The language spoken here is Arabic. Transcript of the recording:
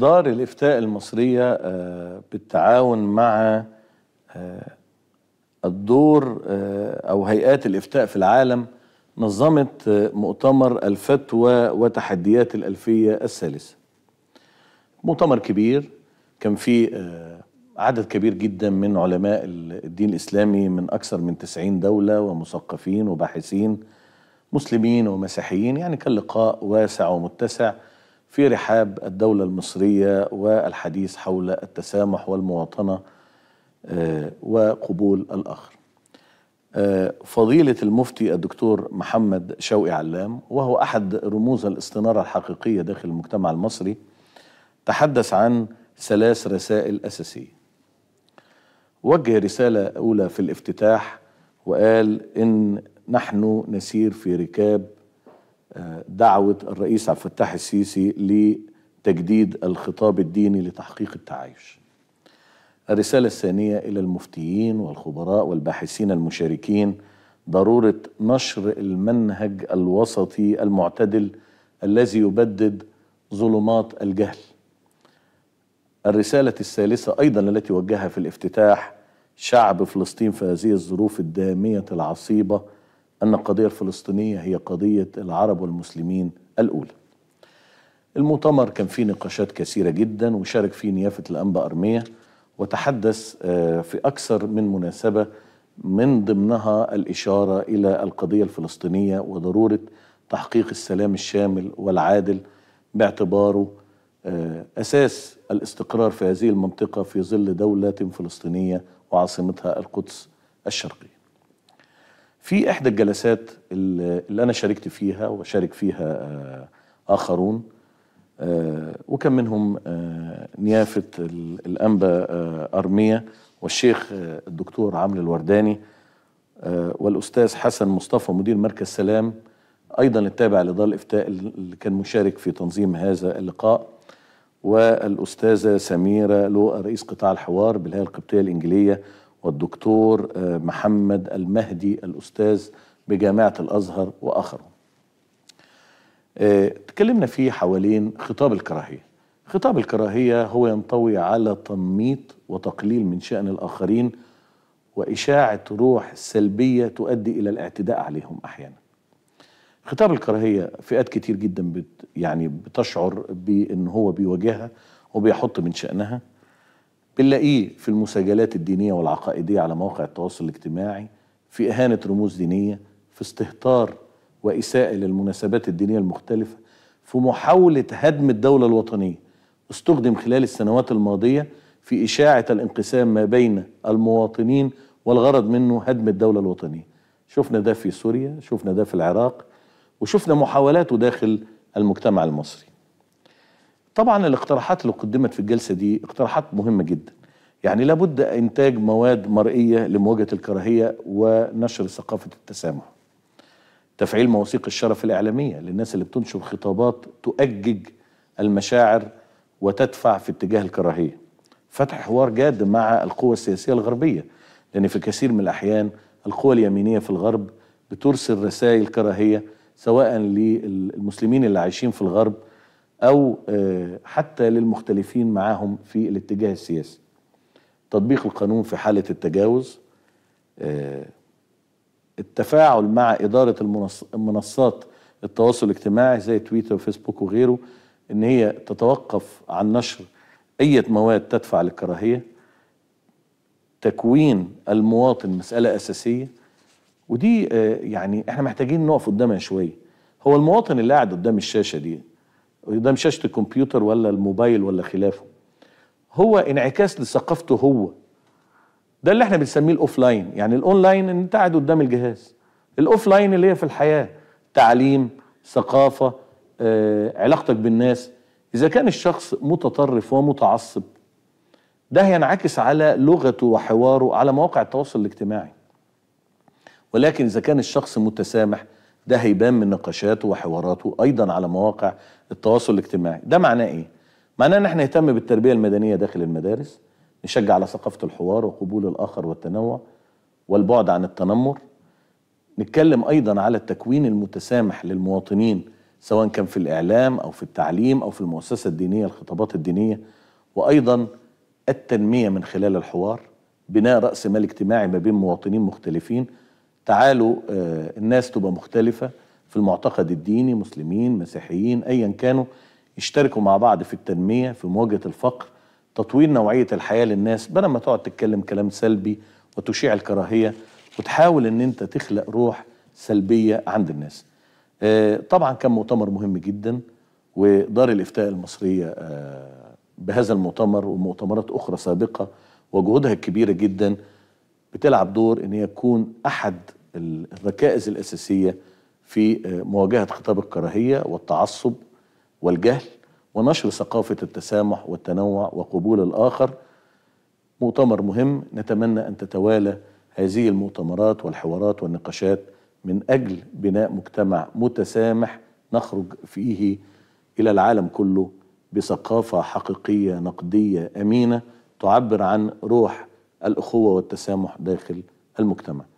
دار الافتاء المصريه آه، بالتعاون مع آه، الدور آه، او هيئات الافتاء في العالم نظمت مؤتمر الفتوى وتحديات الالفيه الثالثه. مؤتمر كبير كان فيه عدد كبير جدا من علماء الدين الاسلامي من اكثر من 90 دوله ومثقفين وباحثين مسلمين ومسيحيين يعني كان لقاء واسع ومتسع في رحاب الدولة المصرية والحديث حول التسامح والمواطنة آه، وقبول الآخر آه، فضيلة المفتي الدكتور محمد شوقي علام وهو أحد رموز الاستنارة الحقيقية داخل المجتمع المصري تحدث عن ثلاث رسائل أساسية وجه رسالة أولى في الافتتاح وقال إن نحن نسير في ركاب دعوه الرئيس عبد الفتاح السيسي لتجديد الخطاب الديني لتحقيق التعايش. الرساله الثانيه الى المفتيين والخبراء والباحثين المشاركين ضروره نشر المنهج الوسطي المعتدل الذي يبدد ظلمات الجهل. الرساله الثالثه ايضا التي وجهها في الافتتاح شعب فلسطين في هذه الظروف الداميه العصيبه أن القضية الفلسطينية هي قضية العرب والمسلمين الأولى المؤتمر كان فيه نقاشات كثيرة جدا وشارك فيه نيافة الأنبا أرمية وتحدث آه، في أكثر من مناسبة من ضمنها الإشارة إلى القضية الفلسطينية وضرورة تحقيق السلام الشامل والعادل باعتباره آه، أساس الاستقرار في هذه المنطقة في ظل دولة فلسطينية وعاصمتها القدس الشرقية في إحدى الجلسات اللي أنا شاركت فيها وشارك فيها آه، آخرون آه، وكان منهم آه، نيافة الأنبا أرمية والشيخ الدكتور عامل الورداني والأستاذ حسن مصطفى مدير مركز سلام أيضا التابع لدار الإفتاء اللي كان مشارك في تنظيم هذا اللقاء والأستاذة سميرة لو رئيس قطاع الحوار بالهيئة القبطية الإنجيلية والدكتور آه، محمد المهدي الأستاذ بجامعة الأزهر وآخره آه، تكلمنا فيه حوالين خطاب الكراهية خطاب الكراهية هو ينطوي على تنميط وتقليل من شأن الآخرين وإشاعة روح سلبية تؤدي إلى الاعتداء عليهم أحيانا خطاب الكراهية فئات كتير جدا بت يعني بتشعر بأن هو بيواجهها وبيحط من شأنها بنلاقيه في المساجلات الدينية والعقائدية على مواقع التواصل الاجتماعي في إهانة رموز دينية في استهتار وإساءة للمناسبات الدينية المختلفة في محاولة هدم الدولة الوطنية استخدم خلال السنوات الماضية في إشاعة الانقسام ما بين المواطنين والغرض منه هدم الدولة الوطنية شفنا ده في سوريا شفنا ده في العراق وشفنا محاولاته داخل المجتمع المصري طبعا الاقتراحات اللي قدمت في الجلسه دي اقتراحات مهمه جدا يعني لابد انتاج مواد مرئيه لمواجهه الكراهيه ونشر ثقافه التسامح تفعيل مواثيق الشرف الاعلاميه للناس اللي بتنشر خطابات تؤجج المشاعر وتدفع في اتجاه الكراهيه فتح حوار جاد مع القوى السياسيه الغربيه لان في كثير من الاحيان القوى اليمينيه في الغرب بترسل رسائل كراهيه سواء للمسلمين اللي عايشين في الغرب أو آه، حتى للمختلفين معاهم في الاتجاه السياسي تطبيق القانون في حالة التجاوز آه، التفاعل مع إدارة المنصات التواصل الاجتماعي زي تويتر وفيسبوك وغيره إن هي تتوقف عن نشر أي مواد تدفع للكراهية تكوين المواطن مسألة أساسية ودي آه، يعني احنا محتاجين نقف قدامها شوية هو المواطن اللي قاعد قدام الشاشة دي ده مش شاشه الكمبيوتر ولا الموبايل ولا خلافه هو انعكاس لثقافته هو ده اللي احنا بنسميه الاوف لاين يعني الاونلاين ان انت قاعد قدام الجهاز الاوف لاين اللي هي في الحياه تعليم ثقافه آه، علاقتك بالناس اذا كان الشخص متطرف ومتعصب ده هينعكس على لغته وحواره على مواقع التواصل الاجتماعي ولكن اذا كان الشخص متسامح ده هيبان من نقاشاته وحواراته ايضا على مواقع التواصل الاجتماعي ده معناه ايه معناه ان احنا نهتم بالتربيه المدنيه داخل المدارس نشجع على ثقافه الحوار وقبول الاخر والتنوع والبعد عن التنمر نتكلم ايضا على التكوين المتسامح للمواطنين سواء كان في الاعلام او في التعليم او في المؤسسه الدينيه الخطابات الدينيه وايضا التنميه من خلال الحوار بناء راس مال اجتماعي ما بين مواطنين مختلفين تعالوا آه، الناس تبقى مختلفة في المعتقد الديني مسلمين مسيحيين أيا كانوا يشتركوا مع بعض في التنمية في مواجهة الفقر تطوير نوعية الحياة للناس بدل ما تقعد تتكلم كلام سلبي وتشيع الكراهية وتحاول ان انت تخلق روح سلبية عند الناس آه، طبعا كان مؤتمر مهم جدا ودار الافتاء المصرية آه، بهذا المؤتمر ومؤتمرات اخرى سابقة وجهودها الكبيرة جدا بتلعب دور ان هي تكون احد الركائز الاساسيه في آه، مواجهه خطاب الكراهيه والتعصب والجهل ونشر ثقافه التسامح والتنوع وقبول الاخر مؤتمر مهم نتمنى ان تتوالى هذه المؤتمرات والحوارات والنقاشات من اجل بناء مجتمع متسامح نخرج فيه الى العالم كله بثقافه حقيقيه نقديه امينه تعبر عن روح الأخوة والتسامح داخل المجتمع